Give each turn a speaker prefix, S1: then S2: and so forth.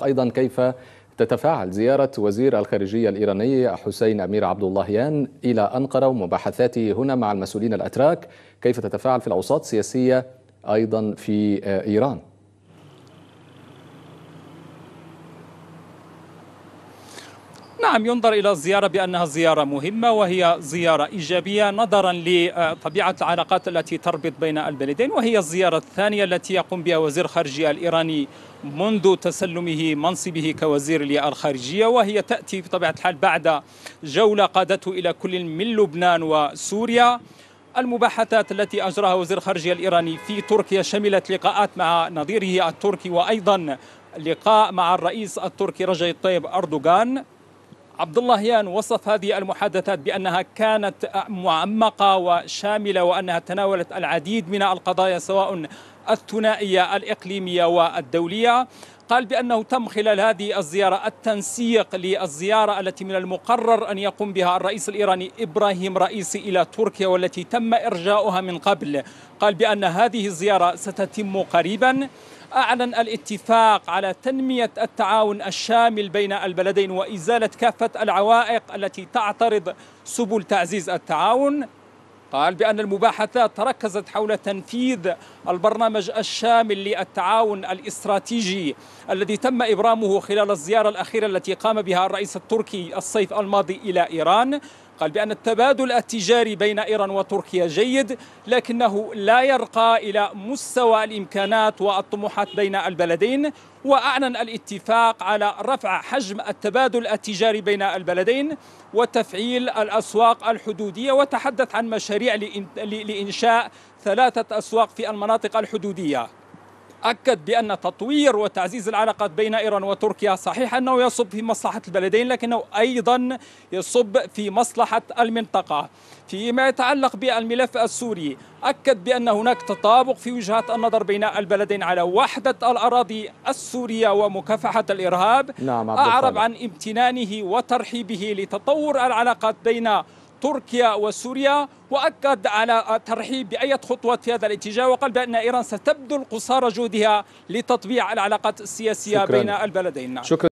S1: السياق أيضا كيف تتفاعل زيارة وزير الخارجية الإيراني حسين أمير عبد اللهيان إلى أنقرة ومباحثاته هنا مع المسؤولين الأتراك كيف تتفاعل في الأوساط السياسية أيضا في آه، إيران نعم ينظر إلى الزيارة بأنها زيارة مهمة وهي زيارة إيجابية نظرا لطبيعة العلاقات التي تربط بين البلدين وهي الزيارة الثانية التي يقوم بها وزير الخارجية الإيراني منذ تسلمه منصبه كوزير للخارجية وهي تأتي بطبيعة الحال بعد جولة قادته إلى كل من لبنان وسوريا المباحثات التي أجراها وزير الخارجية الإيراني في تركيا شملت لقاءات مع نظيره التركي وأيضا لقاء مع الرئيس التركي رجب طيب أردوغان عبد الله يان وصف هذه المحادثات بأنها كانت معمقة وشاملة وأنها تناولت العديد من القضايا سواء الثنائية الإقليمية والدولية قال بأنه تم خلال هذه الزيارة التنسيق للزيارة التي من المقرر أن يقوم بها الرئيس الإيراني إبراهيم رئيسي إلى تركيا والتي تم إرجاؤها من قبل قال بأن هذه الزيارة ستتم قريباً أعلن الاتفاق على تنمية التعاون الشامل بين البلدين وإزالة كافة العوائق التي تعترض سبل تعزيز التعاون قال بأن المباحثات تركزت حول تنفيذ البرنامج الشامل للتعاون الاستراتيجي الذي تم إبرامه خلال الزيارة الأخيرة التي قام بها الرئيس التركي الصيف الماضي إلى إيران قال بأن التبادل التجاري بين إيران وتركيا جيد لكنه لا يرقى إلى مستوى الإمكانات والطموحات بين البلدين وأعلن الاتفاق على رفع حجم التبادل التجاري بين البلدين وتفعيل الأسواق الحدودية وتحدث عن مشاريع لإنشاء ثلاثة أسواق في المناطق الحدودية أكد بأن تطوير وتعزيز العلاقات بين إيران وتركيا صحيح أنه يصب في مصلحة البلدين لكنه أيضا يصب في مصلحة المنطقة فيما يتعلق بالملف السوري أكد بأن هناك تطابق في وجهات النظر بين البلدين على وحدة الأراضي السورية ومكافحة الإرهاب نعم أعرب عن امتنانه وترحيبه لتطور العلاقات بين تركيا وسوريا واكد على الترحيب باي خطوه في هذا الاتجاه وقال بان ايران ستبذل قصارى جهدها لتطبيع العلاقات السياسيه شكرا. بين البلدين شكرا